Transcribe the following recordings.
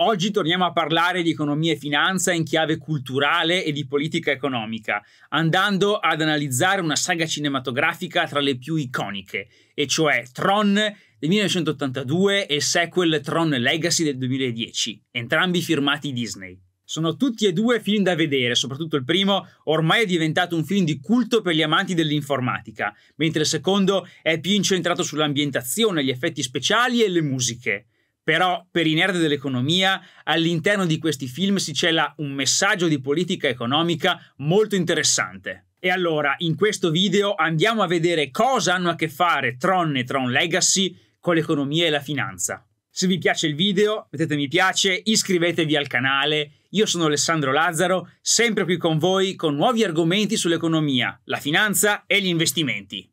Oggi torniamo a parlare di economia e finanza in chiave culturale e di politica economica, andando ad analizzare una saga cinematografica tra le più iconiche, e cioè Tron del 1982 e il sequel Tron Legacy del 2010, entrambi firmati Disney. Sono tutti e due film da vedere, soprattutto il primo ormai è diventato un film di culto per gli amanti dell'informatica, mentre il secondo è più incentrato sull'ambientazione, gli effetti speciali e le musiche però per i nerd dell'economia all'interno di questi film si cela un messaggio di politica economica molto interessante. E allora, in questo video andiamo a vedere cosa hanno a che fare Tron e Tron Legacy con l'economia e la finanza. Se vi piace il video, mettete mi piace, iscrivetevi al canale. Io sono Alessandro Lazzaro, sempre qui con voi con nuovi argomenti sull'economia, la finanza e gli investimenti.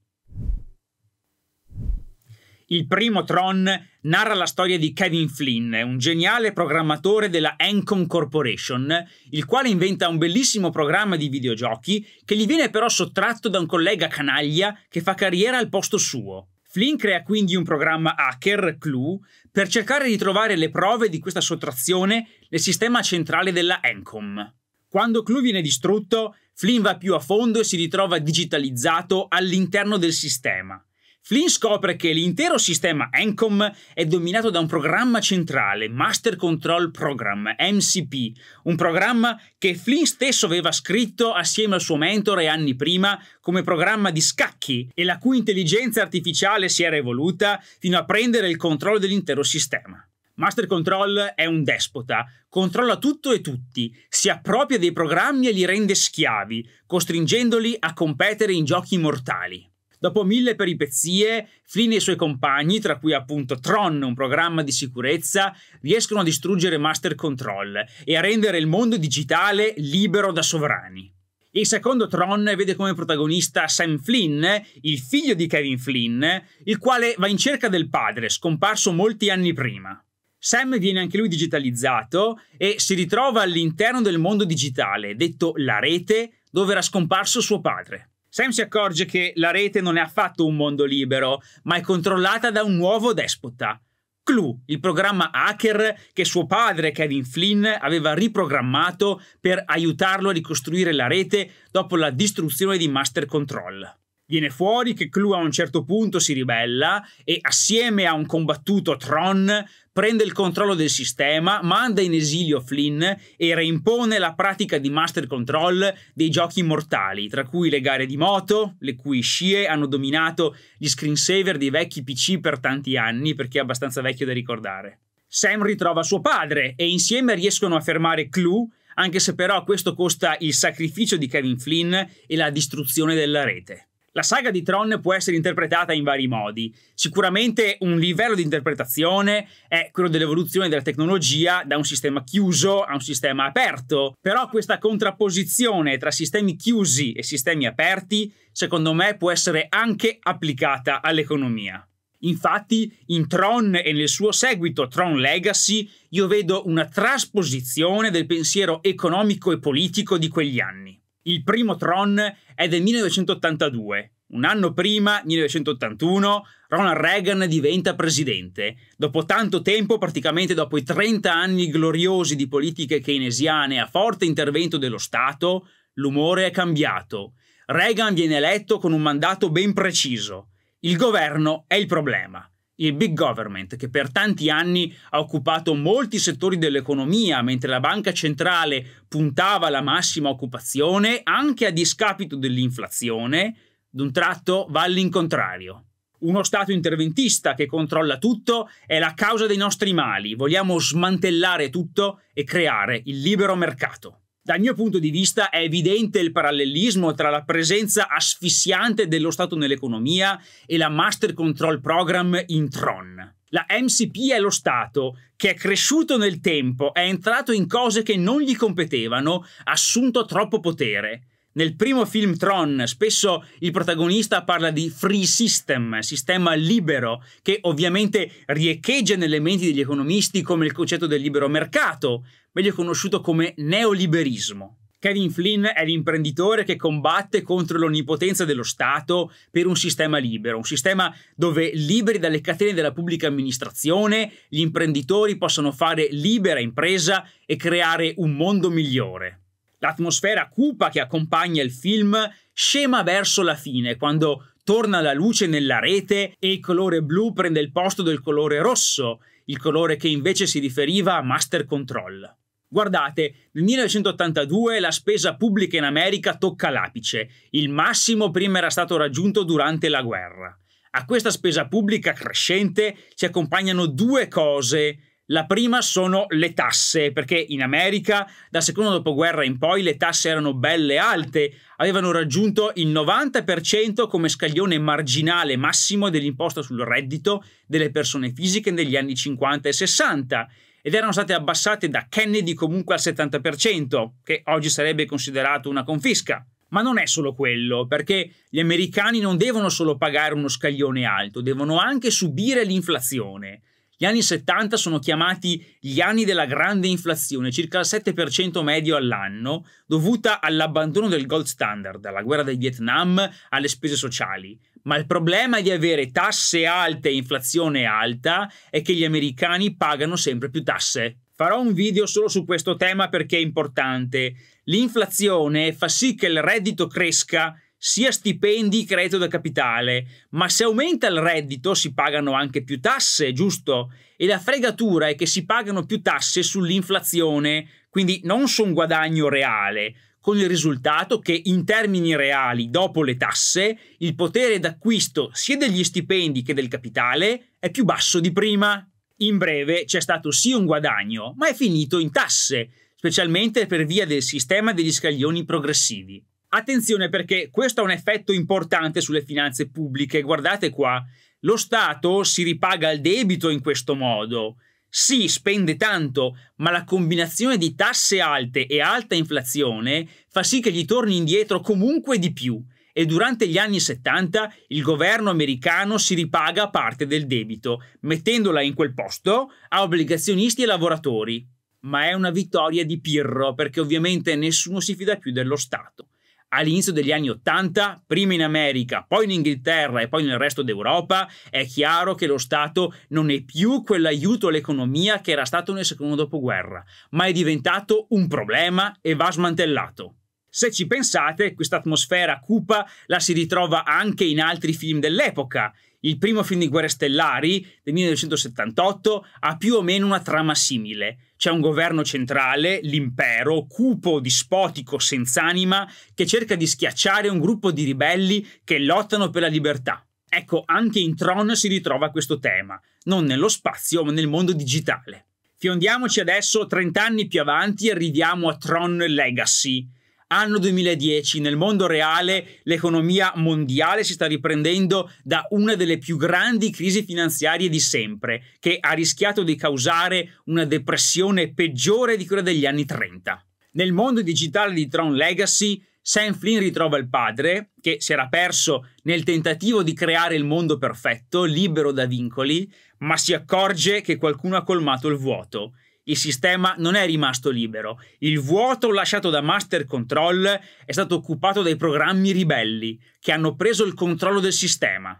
Il primo Tron narra la storia di Kevin Flynn, un geniale programmatore della Encom Corporation, il quale inventa un bellissimo programma di videogiochi che gli viene però sottratto da un collega canaglia che fa carriera al posto suo. Flynn crea quindi un programma hacker, Clue, per cercare di trovare le prove di questa sottrazione nel sistema centrale della Encom. Quando Clue viene distrutto, Flynn va più a fondo e si ritrova digitalizzato all'interno del sistema Flynn scopre che l'intero sistema ENCOM è dominato da un programma centrale, Master Control Program, MCP, un programma che Flynn stesso aveva scritto assieme al suo mentore anni prima come programma di scacchi e la cui intelligenza artificiale si era evoluta fino a prendere il controllo dell'intero sistema. Master Control è un despota, controlla tutto e tutti, si appropria dei programmi e li rende schiavi, costringendoli a competere in giochi mortali. Dopo mille peripezie, Flynn e i suoi compagni, tra cui appunto Tron, un programma di sicurezza, riescono a distruggere Master Control e a rendere il mondo digitale libero da sovrani. Il secondo Tron vede come protagonista Sam Flynn, il figlio di Kevin Flynn, il quale va in cerca del padre, scomparso molti anni prima. Sam viene anche lui digitalizzato e si ritrova all'interno del mondo digitale, detto la rete, dove era scomparso suo padre. Sam si accorge che la rete non è affatto un mondo libero, ma è controllata da un nuovo despota. Clue, il programma hacker che suo padre Kevin Flynn aveva riprogrammato per aiutarlo a ricostruire la rete dopo la distruzione di Master Control viene fuori che Clu a un certo punto si ribella e assieme a un combattuto Tron prende il controllo del sistema, manda in esilio Flynn e reimpone la pratica di master control dei giochi mortali, tra cui le gare di moto, le cui scie hanno dominato gli screensaver dei vecchi PC per tanti anni, perché è abbastanza vecchio da ricordare. Sam ritrova suo padre e insieme riescono a fermare Clu anche se però questo costa il sacrificio di Kevin Flynn e la distruzione della rete. La saga di Tron può essere interpretata in vari modi. Sicuramente un livello di interpretazione è quello dell'evoluzione della tecnologia da un sistema chiuso a un sistema aperto, però questa contrapposizione tra sistemi chiusi e sistemi aperti, secondo me, può essere anche applicata all'economia. Infatti, in Tron e nel suo seguito Tron Legacy, io vedo una trasposizione del pensiero economico e politico di quegli anni il primo Tron è del 1982. Un anno prima, 1981, Ronald Reagan diventa presidente. Dopo tanto tempo, praticamente dopo i 30 anni gloriosi di politiche keynesiane a forte intervento dello Stato, l'umore è cambiato. Reagan viene eletto con un mandato ben preciso. Il governo è il problema. Il big government, che per tanti anni ha occupato molti settori dell'economia, mentre la banca centrale puntava alla massima occupazione, anche a discapito dell'inflazione, d'un tratto va all'incontrario. Uno Stato interventista che controlla tutto è la causa dei nostri mali. Vogliamo smantellare tutto e creare il libero mercato. Dal mio punto di vista è evidente il parallelismo tra la presenza asfissiante dello Stato nell'economia e la Master Control Program in Tron. La MCP è lo Stato che è cresciuto nel tempo, è entrato in cose che non gli competevano, ha assunto troppo potere. Nel primo film Tron spesso il protagonista parla di free system, sistema libero, che ovviamente riecheggia nelle menti degli economisti come il concetto del libero mercato, meglio conosciuto come neoliberismo. Kevin Flynn è l'imprenditore che combatte contro l'onnipotenza dello Stato per un sistema libero, un sistema dove liberi dalle catene della pubblica amministrazione gli imprenditori possano fare libera impresa e creare un mondo migliore. L'atmosfera cupa che accompagna il film scema verso la fine, quando torna la luce nella rete e il colore blu prende il posto del colore rosso, il colore che invece si riferiva a Master Control. Guardate, nel 1982 la spesa pubblica in America tocca l'apice, il massimo prima era stato raggiunto durante la guerra. A questa spesa pubblica crescente si accompagnano due cose la prima sono le tasse, perché in America dal secondo dopoguerra in poi le tasse erano belle alte, avevano raggiunto il 90% come scaglione marginale massimo dell'imposta sul reddito delle persone fisiche negli anni 50 e 60 ed erano state abbassate da Kennedy comunque al 70%, che oggi sarebbe considerato una confisca. Ma non è solo quello, perché gli americani non devono solo pagare uno scaglione alto, devono anche subire l'inflazione. Gli anni 70 sono chiamati gli anni della grande inflazione, circa il 7% medio all'anno, dovuta all'abbandono del gold standard, alla guerra del Vietnam, alle spese sociali. Ma il problema di avere tasse alte e inflazione alta è che gli americani pagano sempre più tasse. Farò un video solo su questo tema perché è importante. L'inflazione fa sì che il reddito cresca sia stipendi, credito da capitale, ma se aumenta il reddito si pagano anche più tasse, giusto? E la fregatura è che si pagano più tasse sull'inflazione, quindi non su un guadagno reale, con il risultato che in termini reali, dopo le tasse, il potere d'acquisto sia degli stipendi che del capitale è più basso di prima. In breve c'è stato sì un guadagno, ma è finito in tasse, specialmente per via del sistema degli scaglioni progressivi. Attenzione perché questo ha un effetto importante sulle finanze pubbliche. Guardate qua, lo Stato si ripaga il debito in questo modo. Sì, spende tanto, ma la combinazione di tasse alte e alta inflazione fa sì che gli torni indietro comunque di più e durante gli anni 70 il governo americano si ripaga parte del debito, mettendola in quel posto a obbligazionisti e lavoratori. Ma è una vittoria di Pirro perché ovviamente nessuno si fida più dello Stato all'inizio degli anni Ottanta, prima in America, poi in Inghilterra e poi nel resto d'Europa, è chiaro che lo Stato non è più quell'aiuto all'economia che era stato nel secondo dopoguerra, ma è diventato un problema e va smantellato. Se ci pensate, questa atmosfera cupa la si ritrova anche in altri film dell'epoca il primo film di Guerre Stellari del 1978 ha più o meno una trama simile. C'è un governo centrale, l'impero, cupo, dispotico, senza anima, che cerca di schiacciare un gruppo di ribelli che lottano per la libertà. Ecco, anche in Tron si ritrova questo tema, non nello spazio ma nel mondo digitale. Fiondiamoci adesso 30 anni più avanti arriviamo a Tron Legacy, Anno 2010, nel mondo reale l'economia mondiale si sta riprendendo da una delle più grandi crisi finanziarie di sempre, che ha rischiato di causare una depressione peggiore di quella degli anni 30. Nel mondo digitale di Tron Legacy, Sam Flynn ritrova il padre, che si era perso nel tentativo di creare il mondo perfetto, libero da vincoli, ma si accorge che qualcuno ha colmato il vuoto il sistema non è rimasto libero. Il vuoto lasciato da Master Control è stato occupato dai programmi ribelli, che hanno preso il controllo del sistema.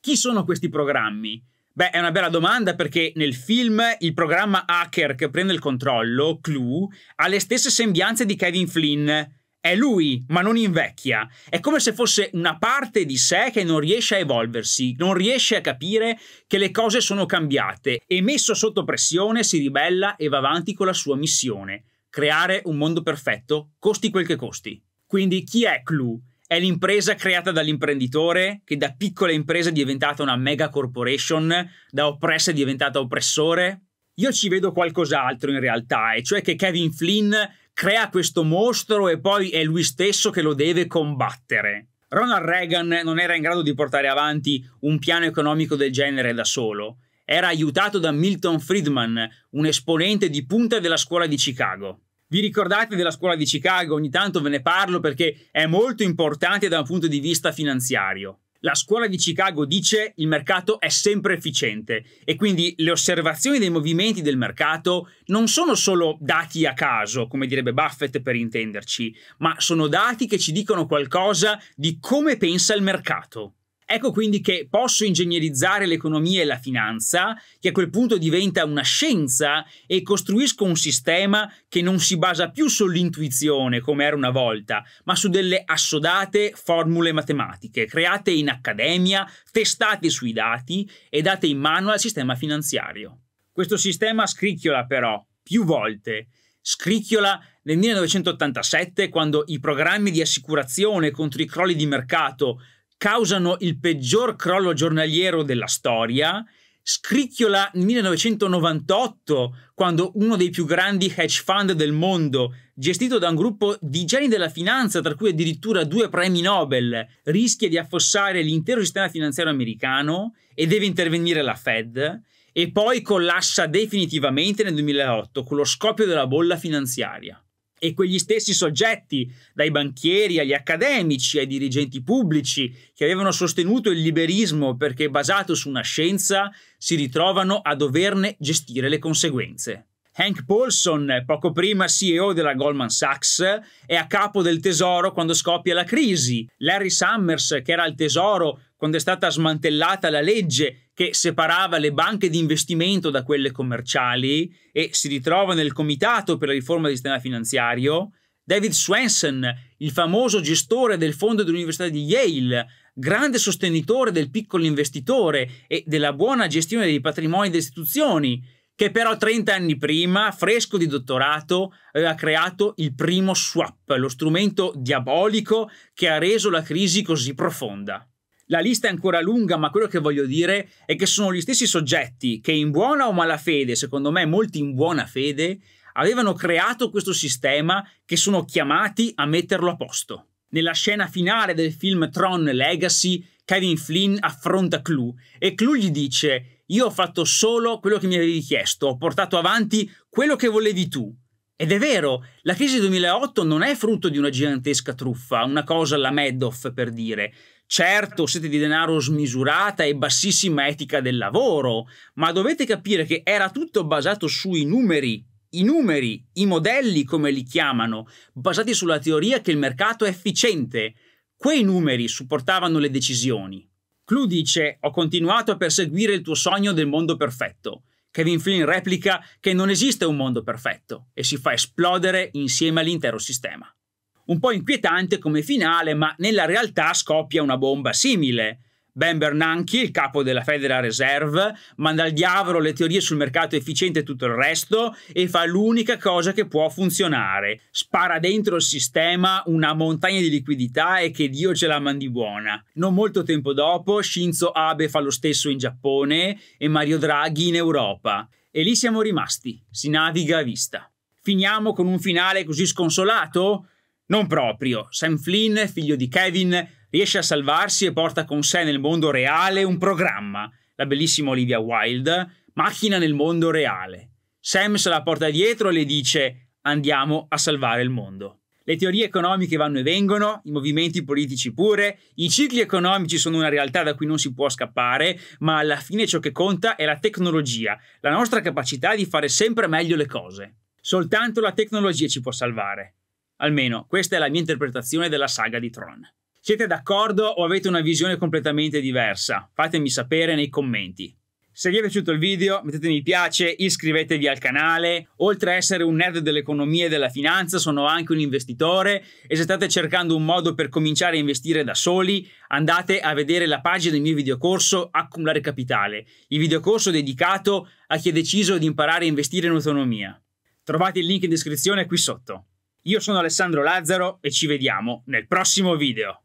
Chi sono questi programmi? Beh, è una bella domanda perché nel film il programma hacker che prende il controllo, Clue, ha le stesse sembianze di Kevin Flynn, è lui, ma non invecchia. È come se fosse una parte di sé che non riesce a evolversi, non riesce a capire che le cose sono cambiate e messo sotto pressione si ribella e va avanti con la sua missione, creare un mondo perfetto, costi quel che costi. Quindi chi è Clue? È l'impresa creata dall'imprenditore che da piccola impresa è diventata una mega corporation, da oppressa è diventata oppressore? Io ci vedo qualcos'altro in realtà, e cioè che Kevin Flynn crea questo mostro e poi è lui stesso che lo deve combattere. Ronald Reagan non era in grado di portare avanti un piano economico del genere da solo. Era aiutato da Milton Friedman, un esponente di punta della scuola di Chicago. Vi ricordate della scuola di Chicago? Ogni tanto ve ne parlo perché è molto importante da un punto di vista finanziario la scuola di Chicago dice il mercato è sempre efficiente e quindi le osservazioni dei movimenti del mercato non sono solo dati a caso, come direbbe Buffett per intenderci, ma sono dati che ci dicono qualcosa di come pensa il mercato. Ecco quindi che posso ingegnerizzare l'economia e la finanza, che a quel punto diventa una scienza e costruisco un sistema che non si basa più sull'intuizione come era una volta, ma su delle assodate formule matematiche create in accademia, testate sui dati e date in mano al sistema finanziario. Questo sistema scricchiola però più volte scricchiola nel 1987 quando i programmi di assicurazione contro i crolli di mercato causano il peggior crollo giornaliero della storia, scricchiola nel 1998 quando uno dei più grandi hedge fund del mondo, gestito da un gruppo di geni della finanza tra cui addirittura due premi Nobel, rischia di affossare l'intero sistema finanziario americano e deve intervenire la Fed e poi collassa definitivamente nel 2008 con lo scoppio della bolla finanziaria e quegli stessi soggetti, dai banchieri agli accademici, ai dirigenti pubblici, che avevano sostenuto il liberismo perché basato su una scienza, si ritrovano a doverne gestire le conseguenze. Hank Paulson, poco prima CEO della Goldman Sachs, è a capo del tesoro quando scoppia la crisi. Larry Summers, che era al tesoro quando è stata smantellata la legge che separava le banche di investimento da quelle commerciali e si ritrova nel comitato per la riforma del sistema finanziario, David Swenson, il famoso gestore del fondo dell'Università di Yale, grande sostenitore del piccolo investitore e della buona gestione dei patrimoni delle istituzioni, che però 30 anni prima, fresco di dottorato, aveva creato il primo swap, lo strumento diabolico che ha reso la crisi così profonda. La lista è ancora lunga, ma quello che voglio dire è che sono gli stessi soggetti che in buona o mala fede, secondo me molti in buona fede, avevano creato questo sistema che sono chiamati a metterlo a posto. Nella scena finale del film Tron Legacy, Kevin Flynn affronta Clou e Clou gli dice: Io ho fatto solo quello che mi avevi chiesto, ho portato avanti quello che volevi tu. Ed è vero, la crisi 2008 non è frutto di una gigantesca truffa, una cosa alla Madoff per dire. Certo, siete di denaro smisurata e bassissima etica del lavoro, ma dovete capire che era tutto basato sui numeri, i numeri, i modelli come li chiamano, basati sulla teoria che il mercato è efficiente. Quei numeri supportavano le decisioni. Clu dice: Ho continuato a perseguire il tuo sogno del mondo perfetto. Kevin Flynn replica che non esiste un mondo perfetto e si fa esplodere insieme all'intero sistema. Un po' inquietante come finale, ma nella realtà scoppia una bomba simile. Ben Bernanke, il capo della Federal Reserve, manda al diavolo le teorie sul mercato efficiente e tutto il resto e fa l'unica cosa che può funzionare. Spara dentro il sistema una montagna di liquidità e che Dio ce la mandi buona. Non molto tempo dopo Shinzo Abe fa lo stesso in Giappone e Mario Draghi in Europa. E lì siamo rimasti, si naviga a vista. Finiamo con un finale così sconsolato? Non proprio. Sam Flynn, figlio di Kevin, riesce a salvarsi e porta con sé nel mondo reale un programma, la bellissima Olivia Wilde, macchina nel mondo reale. Sam se la porta dietro e le dice andiamo a salvare il mondo. Le teorie economiche vanno e vengono, i movimenti politici pure, i cicli economici sono una realtà da cui non si può scappare, ma alla fine ciò che conta è la tecnologia, la nostra capacità di fare sempre meglio le cose. Soltanto la tecnologia ci può salvare. Almeno questa è la mia interpretazione della saga di Tron. Siete d'accordo o avete una visione completamente diversa? Fatemi sapere nei commenti. Se vi è piaciuto il video mettete mi piace, iscrivetevi al canale, oltre a essere un nerd dell'economia e della finanza sono anche un investitore e se state cercando un modo per cominciare a investire da soli andate a vedere la pagina del mio videocorso Accumulare Capitale, il videocorso dedicato a chi ha deciso di imparare a investire in autonomia. Trovate il link in descrizione qui sotto. Io sono Alessandro Lazzaro e ci vediamo nel prossimo video.